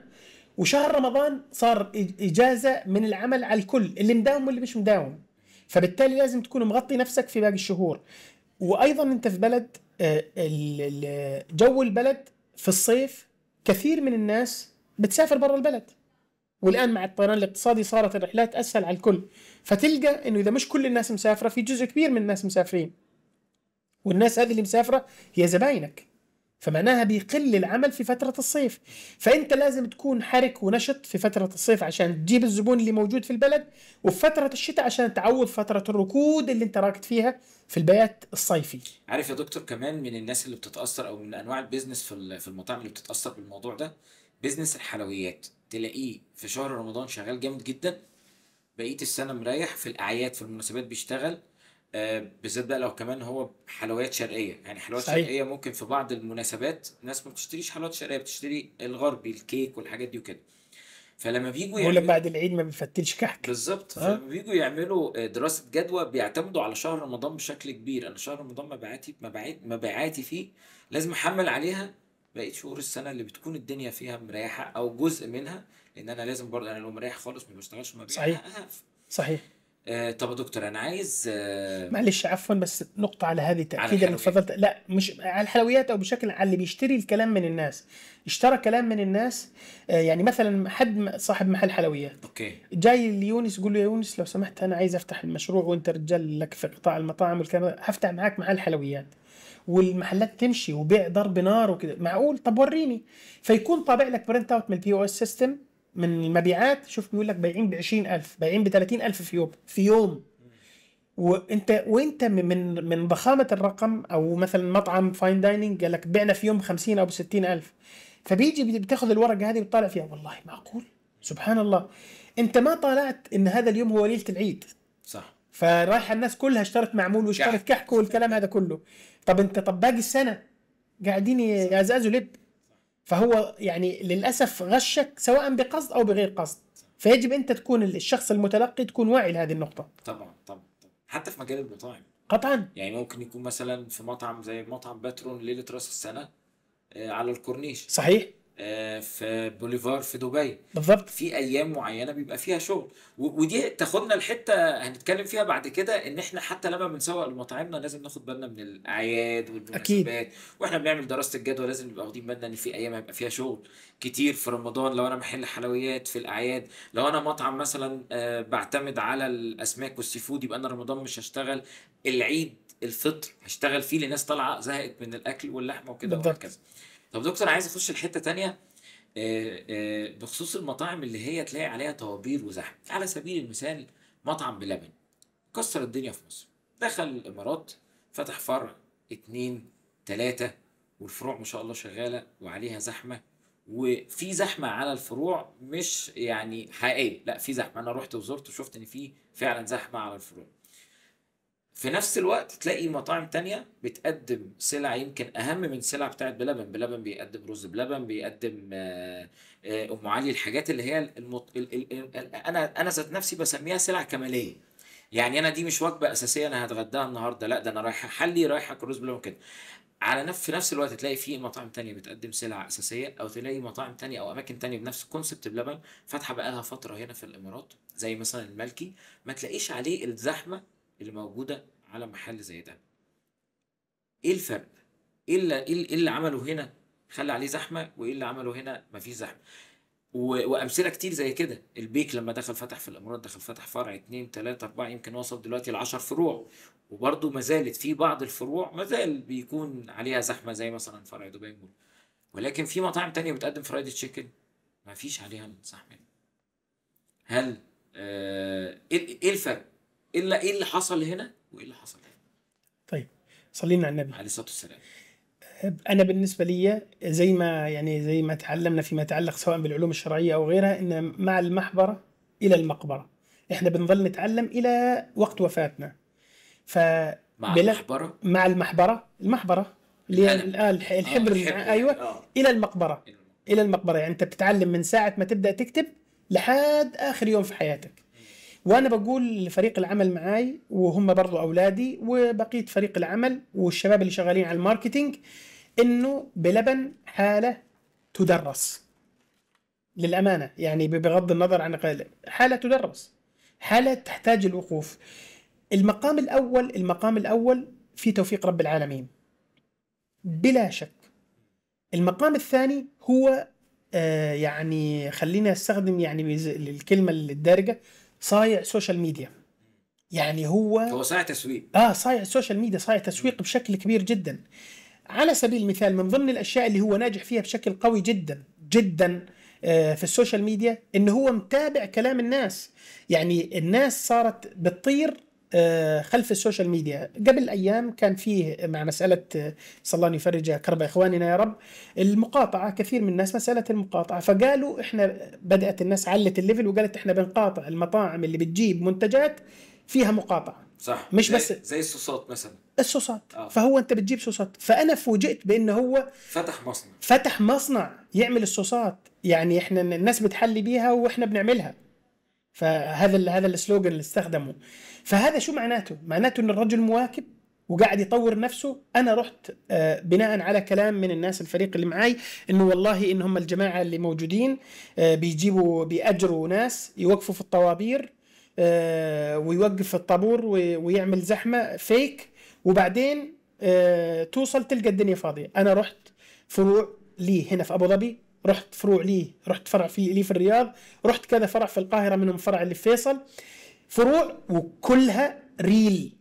وشهر رمضان صار اجازه من العمل على الكل اللي مداوم واللي مش مداوم فبالتالي لازم تكون مغطي نفسك في باقي الشهور وايضا انت في بلد آه، جو البلد في الصيف كثير من الناس بتسافر برا البلد والان مع الطيران الاقتصادي صارت الرحلات اسهل على الكل فتلقى انه اذا مش كل الناس مسافره في جزء كبير من الناس مسافرين والناس هذه اللي مسافره هي زباينك فمعناها بيقل العمل في فترة الصيف فأنت لازم تكون حرك ونشط في فترة الصيف عشان تجيب الزبون اللي موجود في البلد وفي فترة الشتاء عشان تعوض فترة الركود اللي انت راكد فيها في البيات الصيفي عارف يا دكتور كمان من الناس اللي بتتأثر أو من أنواع البيزنس في في المطاعم اللي بتتأثر بالموضوع ده بيزنس الحلويات تلاقيه في شهر رمضان شغال جامد جدا بقية السنة مريح في الأعياد في المناسبات بيشتغل آه، بالذات بقى لو كمان هو حلويات شرقيه يعني حلويات صحيح. شرقيه ممكن في بعض المناسبات الناس ما بتشتريش حلويات شرقيه بتشتري الغربي الكيك والحاجات دي وكده فلما بيجوا يعملوا بعد العيد ما بيفتلش كحك بالظبط أه؟ فلما بيجوا يعملوا دراسه جدوى بيعتمدوا على شهر رمضان بشكل كبير انا شهر رمضان مبيعاتي مبيعاتي فيه لازم احمل عليها بقيت شهور السنه اللي بتكون الدنيا فيها مريحه او جزء منها لان انا لازم برضه انا لو مريح خالص ما بشتغلش مبيع صحيح صحيح آه طب يا دكتور انا عايز آه معلش عفوا بس نقطه على هذه تاكيدا من فضلت لا مش على الحلويات او بشكل على اللي بيشتري الكلام من الناس اشترى كلام من الناس آه يعني مثلا حد صاحب محل حلويات اوكي جاي ليونس يقول له يا يونس لو سمحت انا عايز افتح المشروع وانت رجال لك في قطاع المطاعم والكلام هفتح معاك محل حلويات والمحلات تمشي وبيع ضرب نار وكده معقول طب وريني فيكون طابع لك برنت اوت من البي او اس سيستم من المبيعات شوف بيقول لك بايعين ب 20000 بايعين ب 30000 في يوم في يوم وانت وانت من من ضخامه الرقم او مثلا مطعم فاين دايننج قال لك بعنا في يوم 50 او 60000 فبيجي بتاخذ الورقه هذه وتطالع فيها والله معقول سبحان الله انت ما طالعت ان هذا اليوم هو ليله العيد صح فرايح الناس كلها اشترت معمول واشترت كحك والكلام هذا كله طب انت طب باقي السنه قاعدين يعزازوا لب فهو يعني للاسف غشك سواء بقصد او بغير قصد فيجب انت تكون الشخص المتلقي تكون واعي لهذه النقطه طبعا طبعا, طبعاً. حتى في مجال المطاعم قطعا يعني ممكن يكون مثلا في مطعم زي مطعم باترون ليله راس السنه آه، على الكورنيش صحيح آه، في بوليفار في دبي بالظبط في ايام معينه بيبقى فيها شغل ودي تاخدنا الحته هنتكلم فيها بعد كده ان احنا حتى لما بنسوق لمطاعمنا لازم ناخد بالنا من الاعياد والمناسبات واحنا بنعمل دراسه الجدوى لازم نبقى واخدين بالنا ان في ايام هيبقى فيها شغل كتير في رمضان لو انا محل حلويات في الاعياد لو انا مطعم مثلا آه، بعتمد على الاسماك والسي فود يبقى انا رمضان مش هشتغل العيد الفطر هشتغل فيه لناس طالعه زهقت من الاكل واللحمه وكده وهكذا طب دكتور عايز اخش لحته ثانيه آه، آه، بخصوص المطاعم اللي هي تلاقي عليها طوابير وزحمه على سبيل المثال مطعم بلبن كسر الدنيا في مصر دخل الامارات فتح فرع اتنين تلاتة والفروع ما شاء الله شغاله وعليها زحمه وفي زحمه على الفروع مش يعني حقيقيه لا في زحمه انا رحت وزرت وشفت ان في فعلا زحمه على الفروع في نفس الوقت تلاقي مطاعم تانية بتقدم سلع يمكن أهم من سلع بتاعت بلبن بلبن بيقدم رز بلبن بيقدم آه، آه، أم علي الحاجات اللي هي المط... ال... ال... ال... أنا أنا ذات نفسي بسميها سلع كمالية يعني أنا دي مش وجبة أساسية أنا هتغداها النهاردة لا ده أنا رايح أحلي رايح أكل رز بلبن كده على نفس في نفس الوقت تلاقي في مطاعم تانية بتقدم سلع أساسية أو تلاقي مطاعم تانية أو أماكن تانية بنفس الكونسبت بلبن فاتحة بقالها فترة هنا في الإمارات زي مثلا المالكي ما تلاقيش عليه الزحمة اللي موجودة على محل زي ده ايه الفرق إيه, ايه اللي, إيه اللي عمله هنا خلى عليه زحمة وايه اللي عمله هنا مفيش زحمة وامثله كتير زي كده البيك لما دخل فتح في الامارات دخل فتح فرع 2 3 4 يمكن وصل دلوقتي ل 10 فروع وبرده ما زالت في بعض الفروع ما زال بيكون عليها زحمه زي مثلا فرع دبي مول ولكن في مطاعم تانية بتقدم فرايد تشيكن ما فيش عليها زحمه هل آه ايه, إيه الفرق الا ايه اللي حصل هنا وايه اللي حصل هنا طيب صلينا على النبي عليه الصلاه والسلام انا بالنسبه لي زي ما يعني زي ما تعلمنا فيما يتعلق سواء بالعلوم الشرعيه او غيرها ان مع المحبره الى المقبره احنا بنظل نتعلم الى وقت وفاتنا ف مع المحبره مع المحبره المحبره اللي هي الحبر آه، آه، ايوه آه. الى المقبره الى المقبره يعني انت بتتعلم من ساعه ما تبدا تكتب لحد اخر يوم في حياتك وانا بقول لفريق العمل معاي وهم برضو اولادي وبقيه فريق العمل والشباب اللي شغالين على الماركتينج انه بلبن حاله تدرس للامانه يعني بغض النظر عن حاله تدرس حاله تحتاج الوقوف المقام الاول المقام الاول في توفيق رب العالمين بلا شك المقام الثاني هو آه يعني خلينا استخدم يعني الكلمه الدارجه صايع سوشيال ميديا يعني هو هو صايع تسويق اه صايع سوشيال ميديا صايع تسويق بشكل كبير جدا على سبيل المثال من ضمن الاشياء اللي هو ناجح فيها بشكل قوي جدا جدا آه، في السوشيال ميديا ان هو متابع كلام الناس يعني الناس صارت بتطير آه، خلف السوشيال ميديا قبل ايام كان فيه مع مساله آه، صلى الله ان يفرج كرب اخواننا يا رب المقاطعه كثير من الناس مساله المقاطعه فقالوا احنا بدات الناس علت الليفل وقالت احنا بنقاطع المطاعم اللي بتجيب منتجات فيها مقاطعه صح مش زي بس زي الصوصات مثلا الصوصات آه. فهو انت بتجيب صوصات فانا فوجئت بان هو فتح مصنع فتح مصنع يعمل الصوصات يعني احنا الناس بتحلي بيها واحنا بنعملها فهذا هذا السلوجن اللي استخدمه فهذا شو معناته؟ معناته ان الرجل مواكب وقاعد يطور نفسه انا رحت آه، بناء على كلام من الناس الفريق اللي معاي انه والله ان هم الجماعه اللي موجودين آه، بيجيبوا بيأجروا ناس يوقفوا في الطوابير آه، ويوقف الطابور ويعمل زحمه فيك وبعدين توصل تلقى الدنيا فاضيه انا رحت فروع لي هنا في ابو ظبي رحت فروع لي رحت فرع في لي في الرياض رحت كذا فرع في القاهره منهم فرع اللي في فيصل فروع وكلها ريل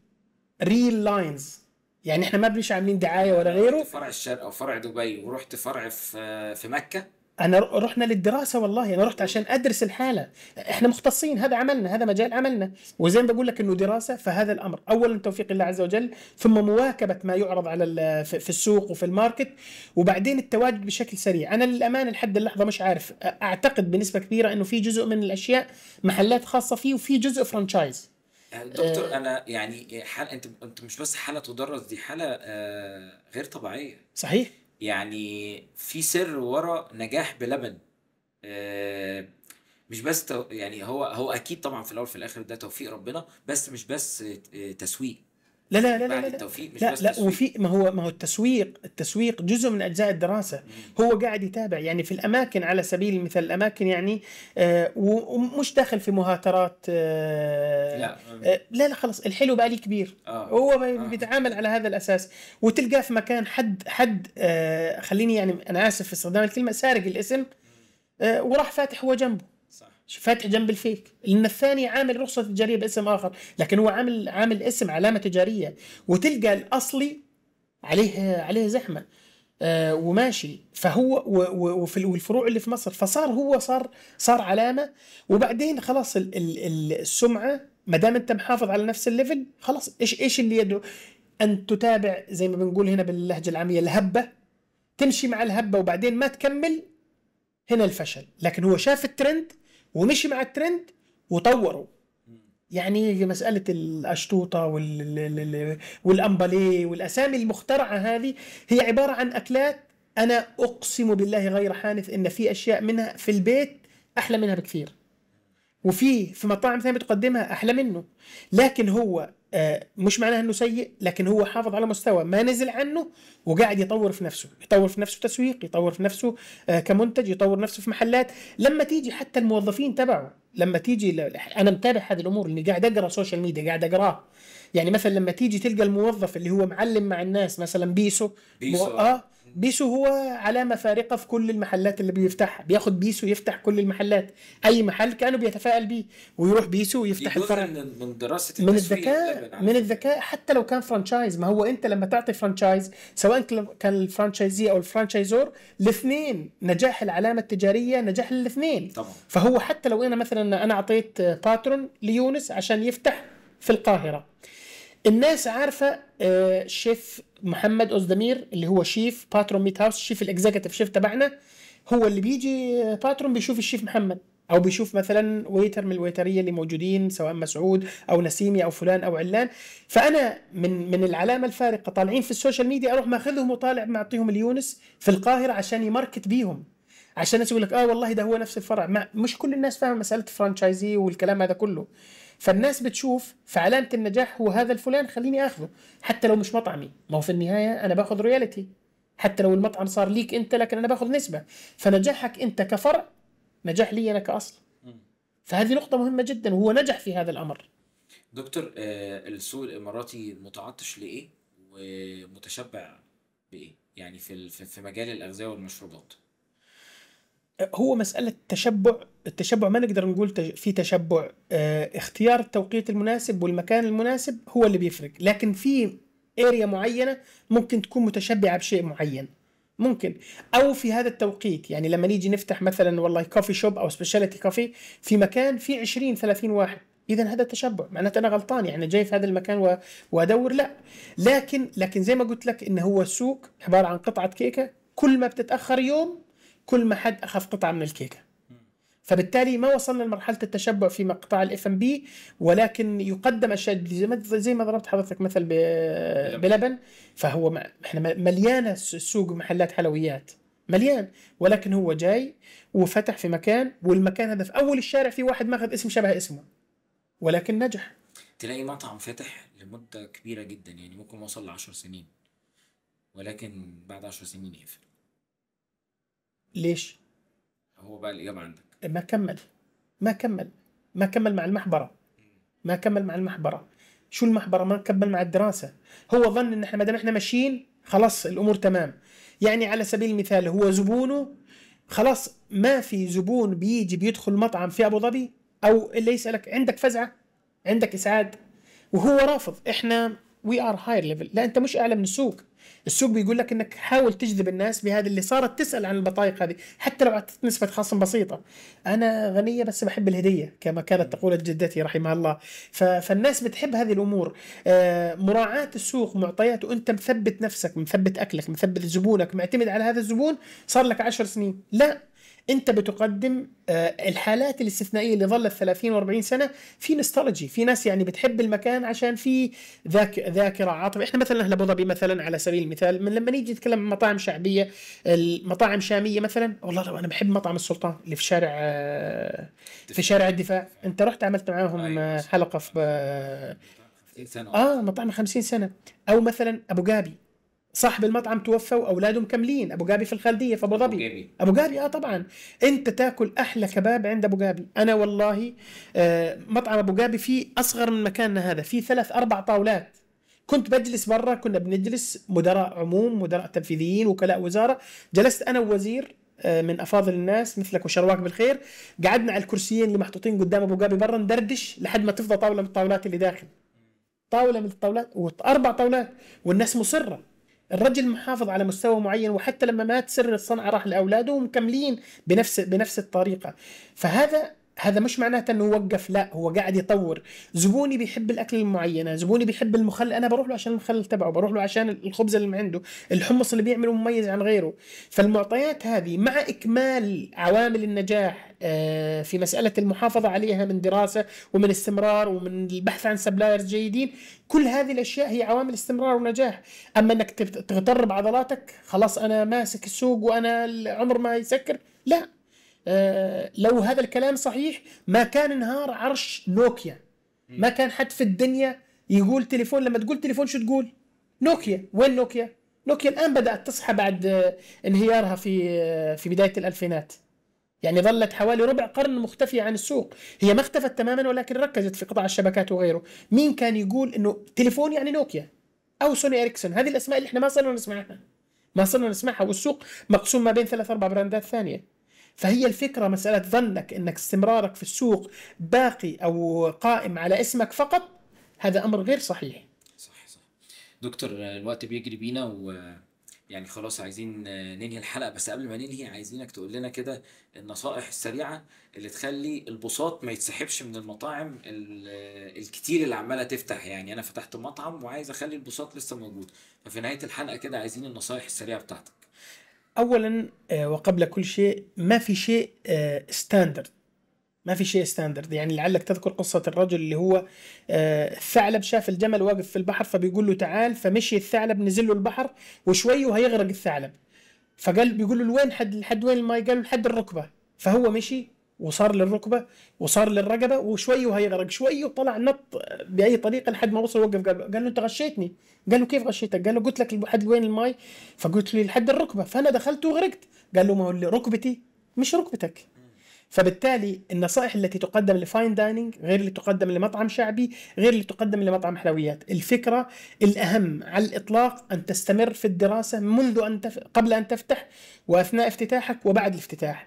ريل لاينز يعني احنا ما بنش عاملين دعايه ولا غيره فرع الشرق او فرع دبي ورحت فرع في في مكه انا رحنا للدراسه والله انا رحت عشان ادرس الحاله احنا مختصين هذا عملنا هذا مجال عملنا وزي ما بقول لك انه دراسه فهذا الامر اولا توفيق الله عز وجل ثم مواكبه ما يعرض على في السوق وفي الماركت وبعدين التواجد بشكل سريع انا للامانه لحد اللحظه مش عارف اعتقد بنسبه كبيره انه في جزء من الاشياء محلات خاصه فيه وفي جزء فرانشايز أه، دكتور انا يعني حال انت انت مش بس حاله تدرس دي حاله أه، غير طبيعيه صحيح يعني في سر ورا نجاح بلبن آه، مش بس يعني هو هو اكيد طبعا في الاول في الاخر ده توفيق ربنا بس مش بس آه، تسويق لا لا لا لا لا, التوفيق مش لا, بس لا وفي ما هو ما هو التسويق التسويق جزء من اجزاء الدراسه هو قاعد يتابع يعني في الاماكن على سبيل المثال الاماكن يعني آه ومش داخل في مهاترات آه لا آه لا خلص خلاص الحلو بقى لي كبير آه. هو آه. بيتعامل على هذا الاساس وتلقاه في مكان حد حد آه خليني يعني انا اسف في استخدام الكلمه سارق الاسم آه وراح فاتح هو جنبه فاتح جنب الفيك لان الثاني عامل رخصه تجاريه باسم اخر لكن هو عامل عامل اسم علامه تجاريه وتلقى الاصلي عليه عليه زحمه آه وماشي فهو وفي والفروع اللي في مصر فصار هو صار صار علامه وبعدين خلاص ال ال السمعه ما دام انت محافظ على نفس الليفل خلاص ايش ايش اللي يدعو ان تتابع زي ما بنقول هنا باللهجه العاميه الهبه تمشي مع الهبه وبعدين ما تكمل هنا الفشل لكن هو شاف الترند ومشي مع الترند وطوروا يعني مسألة الأشطوطة والأمباليه والأسامي المخترعة هذه هي عبارة عن أكلات أنا أقسم بالله غير حانث إن في أشياء منها في البيت أحلى منها بكثير وفي في مطاعم ثانيه بتقدمها احلى منه لكن هو آه، مش معناه انه سيء لكن هو حافظ على مستوى ما نزل عنه وقاعد يطور في نفسه يطور في نفسه تسويق يطور في نفسه آه، كمنتج يطور نفسه في محلات لما تيجي حتى الموظفين تبعه لما تيجي انا متابع هذه الامور اني قاعد اقرا سوشيال ميديا قاعد اقراه يعني مثلا لما تيجي تلقى الموظف اللي هو معلم مع الناس مثلا بيسو, بيسو. اه بيسو هو علامة فارقة في كل المحلات اللي بيفتحها بياخد بيسو يفتح كل المحلات أي محل كانوا بيتفائل بيه ويروح بيسو ويفتح الفرع من دراسة من الذكاء من الذكاء حتى لو كان فرانشايز ما هو أنت لما تعطي فرانشايز سواء كان الفرانشايزي أو الفرانشايزور الاثنين نجاح العلامة التجارية نجاح للاثنين طبعا فهو حتى لو أنا مثلا أنا أعطيت باترون ليونس عشان يفتح في القاهرة الناس عارفه آه، شيف محمد اوزدمير اللي هو شيف باترون ميت هاوس الشيف الاكزيكتيف شيف تبعنا هو اللي بيجي باترون آه، بيشوف الشيف محمد او بيشوف مثلا ويتر من الويتريه اللي موجودين سواء مسعود او نسيمي او فلان او علان فانا من من العلامه الفارقه طالعين في السوشيال ميديا اروح ماخذهم وطالع معطيهم اليونس في القاهره عشان يماركت بيهم عشان الناس يقول لك اه والله ده هو نفس الفرع ما مش كل الناس فاهمه مساله فرانشايزي والكلام هذا كله فالناس بتشوف فعلامه النجاح هو هذا الفلان خليني اخذه حتى لو مش مطعمي ما هو في النهايه انا باخذ رويالتي حتى لو المطعم صار ليك انت لكن انا باخذ نسبه فنجاحك انت كفرع نجاح لي انا كاصل فهذه نقطه مهمه جدا وهو نجح في هذا الامر دكتور آه، السوق الاماراتي متعطش لايه ومتشبع بايه يعني في في مجال الاغذيه والمشروبات هو مسألة تشبع التشبع ما نقدر نقول في تشبع آه، اختيار التوقيت المناسب والمكان المناسب هو اللي بيفرق لكن في اريا معينة ممكن تكون متشبعة بشيء معين ممكن او في هذا التوقيت يعني لما نيجي نفتح مثلا والله كوفي شوب او سبيشاليتي كوفي في مكان في 20 30 واحد اذا هذا تشبع معناته انا غلطان يعني جاي في هذا المكان وادور لا لكن لكن زي ما قلت لك ان هو السوق عباره عن قطعه كيكه كل ما بتتاخر يوم كل ما حد اخذ قطعه من الكيكه فبالتالي ما وصلنا لمرحله التشبع في مقطع الاف ام بي ولكن يقدم اشياء زي ما ضربت حضرتك مثل بلبن فهو احنا مليانه السوق محلات حلويات مليان ولكن هو جاي وفتح في مكان والمكان هذا في اول الشارع في واحد ماخذ اسم شبه اسمه ولكن نجح تلاقي مطعم فتح لمده كبيره جدا يعني ممكن وصل ل 10 سنين ولكن بعد 10 سنين يقفل ليش؟ هو بقى الإجابة عندك ما كمل ما كمل ما كمل مع المحبرة ما كمل مع المحبرة شو المحبرة ما كمل مع الدراسة هو ظن إن إحنا ما دام إحنا ماشيين خلاص الأمور تمام يعني على سبيل المثال هو زبونه خلاص ما في زبون بيجي بيدخل مطعم في أبو ظبي أو اللي يسألك عندك فزعة عندك إسعاد وهو رافض إحنا وي ار هاير ليفل لا أنت مش أعلى من السوق السوق بيقول لك انك حاول تجذب الناس بهذه اللي صارت تسال عن البطايق هذه حتى لو اعطت نسبه خصم بسيطه انا غنيه بس بحب الهديه كما كانت تقول جدتي رحمها الله فالناس بتحب هذه الامور آه، مراعاه السوق معطيات وانت مثبت نفسك مثبت اكلك مثبت زبونك معتمد على هذا الزبون صار لك 10 سنين لا انت بتقدم آه، الحالات الاستثنائيه اللي ظلت 30 و40 سنه في نستولوجي في ناس يعني بتحب المكان عشان في ذاك ذاكره عاطفه احنا مثلا اهل ابو ظبي مثلا على سبيل المثال من لما نيجي نتكلم عن مطاعم شعبيه المطاعم شاميه مثلا والله لو انا بحب مطعم السلطان اللي في شارع آه، في شارع الدفاع انت رحت عملت معاهم أيوة، آه، حلقه في اه مطعم 50 سنه او مثلا ابو جابي صاحب المطعم توفى واولاده مكملين ابو جابي في الخالديه في ابو ظبي ابو جابي اه طبعا انت تاكل احلى كباب عند ابو جابي انا والله آه مطعم ابو جابي فيه اصغر من مكاننا هذا فيه ثلاث اربع طاولات كنت بجلس برا كنا بنجلس مدراء عموم مدراء تنفيذيين وكلاء وزاره جلست انا ووزير آه، من افاضل الناس مثلك وشرواك بالخير قعدنا على الكرسيين اللي محطوطين قدام ابو جابي برا ندردش لحد ما تفضى طاوله من الطاولات اللي داخل طاوله من الطاولات واربع طاولات والناس مصره الرجل محافظ على مستوى معين وحتى لما مات سر الصنعه راح لاولاده ومكملين بنفس بنفس الطريقه فهذا هذا مش معناته انه وقف لا هو قاعد يطور زبوني بيحب الاكل المعينه زبوني بيحب المخل انا بروح له عشان المخلل تبعه بروح له عشان الخبز اللي عنده الحمص اللي بيعمله مميز عن غيره فالمعطيات هذه مع اكمال عوامل النجاح آه، في مساله المحافظه عليها من دراسه ومن استمرار ومن البحث عن سبلايرز جيدين كل هذه الاشياء هي عوامل استمرار ونجاح اما انك تغتر بعضلاتك خلاص انا ماسك السوق وانا العمر ما يسكر لا آه، لو هذا الكلام صحيح ما كان انهار عرش نوكيا ما كان حد في الدنيا يقول تليفون لما تقول تليفون شو تقول نوكيا وين نوكيا نوكيا الان بدات تصحى بعد آه، انهيارها في آه، في بدايه الالفينات يعني ظلت حوالي ربع قرن مختفية عن السوق هي ما اختفت تماما ولكن ركزت في قطاع الشبكات وغيره مين كان يقول انه تليفون يعني نوكيا او سوني اريكسون هذه الاسماء اللي احنا ما صرنا نسمعها ما صرنا نسمعها والسوق مقسوم ما بين ثلاث اربع براندات ثانيه فهي الفكرة مسألة ظنك أنك استمرارك في السوق باقي أو قائم على اسمك فقط هذا أمر غير صحيح صح صح دكتور الوقت بيجري بينا و يعني خلاص عايزين ننهي الحلقه بس قبل ما ننهي عايزينك تقول لنا كده النصائح السريعه اللي تخلي البساط ما يتسحبش من المطاعم الكتير اللي عماله تفتح يعني انا فتحت مطعم وعايز اخلي البساط لسه موجود ففي نهايه الحلقه كده عايزين النصائح السريعه بتاعتك اولا آه، وقبل كل شيء ما في شيء ستاندرد آه، ما في شيء ستاندرد يعني لعلك تذكر قصة الرجل اللي هو آه، الثعلب شاف الجمل واقف في البحر فبيقول له تعال فمشي الثعلب نزل له البحر وشوي وهيغرق الثعلب فقال بيقول له لوين حد لحد وين الماي قال له لحد الركبة فهو مشي وصار للركبه وصار للرقبه وشوي وهيغرق شوي وطلع نط باي طريقه لحد ما وصل وقف قال له انت غشيتني قال له كيف غشيتك؟ قال له قلت لك لحد وين الماي؟ فقلت له لحد الركبه فانا دخلت وغرقت قال له ما هو ركبتي مش ركبتك فبالتالي النصائح التي تقدم لفاين دايننج غير اللي تقدم لمطعم شعبي غير اللي تقدم لمطعم حلويات الفكرة الأهم على الإطلاق أن تستمر في الدراسة منذ أن تف... قبل أن تفتح وأثناء افتتاحك وبعد الافتتاح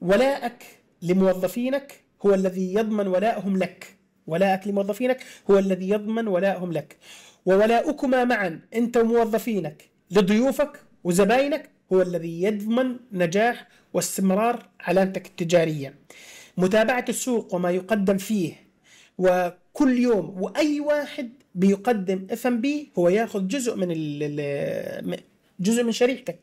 ولائك لموظفينك هو الذي يضمن ولاءهم لك ولاءك لموظفينك هو الذي يضمن ولاءهم لك وولاؤكما معا أنت وموظفينك لضيوفك وزباينك هو الذي يضمن نجاح واستمرار علامتك التجارية متابعة السوق وما يقدم فيه وكل يوم وأي واحد بيقدم اف ام بي هو ياخذ جزء من جزء من شريحتك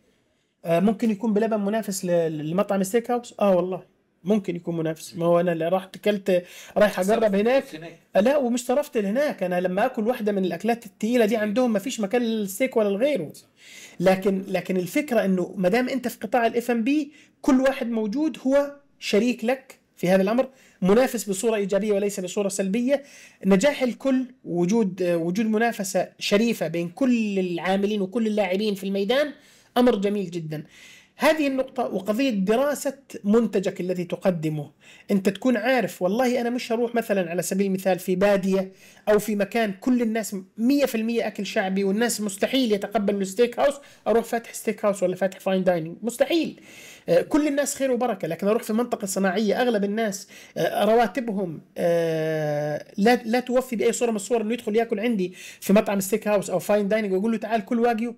آه، ممكن يكون بلبن منافس لمطعم ستيك هاوس اه والله ممكن يكون منافس ما هو انا اللي رحت كلت رايح اجرب هناك لا ومش صرفت هناك انا لما اكل واحده من الاكلات الثقيله دي عندهم ما فيش مكان للستيك ولا لغيره لكن لكن الفكره انه ما دام انت في قطاع الاف ام بي كل واحد موجود هو شريك لك في هذا الامر منافس بصوره ايجابيه وليس بصوره سلبيه نجاح الكل وجود وجود منافسه شريفه بين كل العاملين وكل اللاعبين في الميدان امر جميل جدا هذه النقطة وقضية دراسة منتجك الذي تقدمه أنت تكون عارف والله أنا مش هروح مثلا على سبيل المثال في بادية أو في مكان كل الناس 100% أكل شعبي والناس مستحيل يتقبل الستيك هاوس أروح فاتح ستيك هاوس ولا فاتح فاين دايننج مستحيل آه، كل الناس خير وبركة لكن أروح في منطقة صناعية أغلب الناس آه، رواتبهم آه، لا لا توفي بأي صورة من الصور أنه يدخل يأكل عندي في مطعم ستيك هاوس أو فاين دايننج ويقول له تعال كل واجيو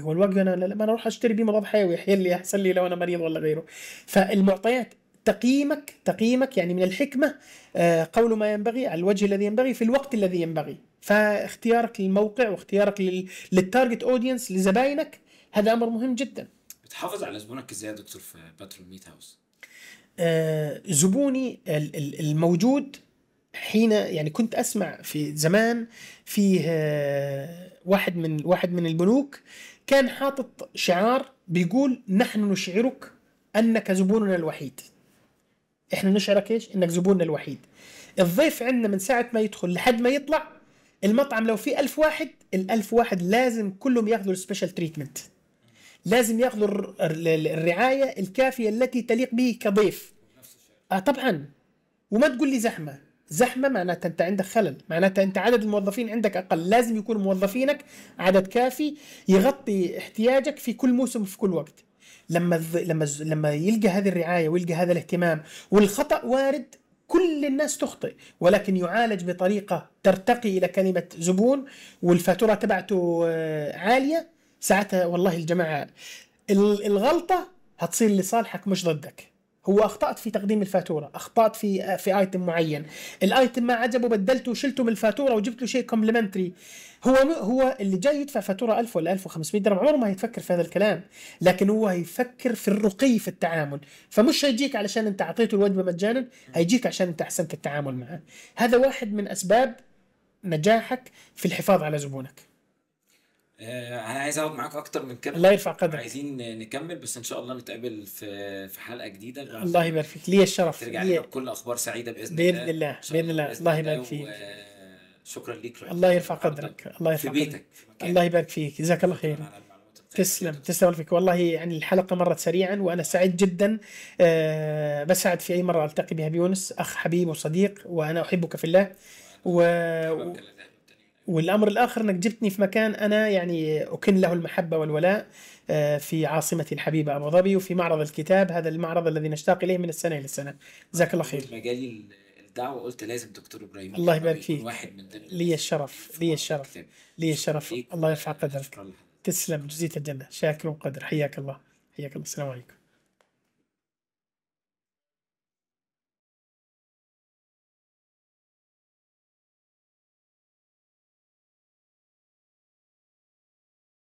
هو الوجه انا لما انا اروح اشتري بيه مضاد حيوي يحيى لي احسن لي لو انا مريض ولا غيره فالمعطيات تقييمك تقييمك يعني من الحكمة آه، قول ما ينبغي على الوجه الذي ينبغي في الوقت الذي ينبغي فاختيارك للموقع واختيارك للتارجت اودينس لزباينك هذا امر مهم جدا بتحافظ على زبونك ازاي يا دكتور في باترون ميت هاوس زبوني الموجود حين يعني كنت اسمع في زمان فيه آه، واحد من واحد من البنوك كان حاطط شعار بيقول نحن نشعرك انك زبوننا الوحيد احنا نشعرك ايش انك زبوننا الوحيد الضيف عندنا من ساعه ما يدخل لحد ما يطلع المطعم لو في ألف واحد الألف واحد لازم كلهم ياخذوا السبيشال تريتمنت لازم ياخذوا الرعايه الكافيه التي تليق به كضيف اه طبعا وما تقول لي زحمه زحمه معناتها انت عندك خلل معناتها انت عدد الموظفين عندك اقل لازم يكون موظفينك عدد كافي يغطي احتياجك في كل موسم في كل وقت لما لما لما يلقى هذه الرعايه ويلقى هذا الاهتمام والخطا وارد كل الناس تخطئ ولكن يعالج بطريقه ترتقي الى كلمه زبون والفاتوره تبعته آه، عاليه ساعتها والله الجماعه الغلطه هتصير لصالحك مش ضدك هو اخطات في تقديم الفاتوره اخطات في في ايتم معين الايتم ما عجبه بدلته وشلته من الفاتوره وجبت له شيء كومبلمنتري هو هو اللي جاي يدفع فاتوره 1000 ولا 1500 درهم عمره ما يفكر في هذا الكلام لكن هو يفكر في الرقي في التعامل فمش هيجيك علشان انت اعطيته الوجبه مجانا هيجيك عشان انت احسنت التعامل معه هذا واحد من اسباب نجاحك في الحفاظ على زبونك آه، انا عايز اقعد معاك اكتر من كده الله يرفع قدرك عايزين نكمل بس ان شاء الله نتقابل في في حلقه جديده الله يبارك فيك لي الشرف ترجع لي بكل اخبار سعيده باذن, الله. باذن الله باذن الله الله يبارك فيك شكرا ليك الله يرفع قدرك الله يرفع في بيتك في الله يبارك فيك جزاك الله خير تسلم تسلم فيك والله يعني الحلقه مرت سريعا وانا سعيد جدا أه بسعد في اي مره التقي بها بيونس اخ حبيب وصديق وانا احبك في الله و... والامر الاخر انك جبتني في مكان انا يعني اكن له المحبه والولاء آه، في عاصمتي الحبيبه ابو ظبي وفي معرض الكتاب هذا المعرض الذي نشتاق اليه من السنه الى السنه جزاك الله خير مجالي الدعوه قلت لازم دكتور ابراهيم الله يبارك فيك واحد من لي الشرف لي الشرف لي الشرف الله يرفع قدرك تسلم جزيت الجنه شاكر وقدر حياك الله حياك الله السلام عليكم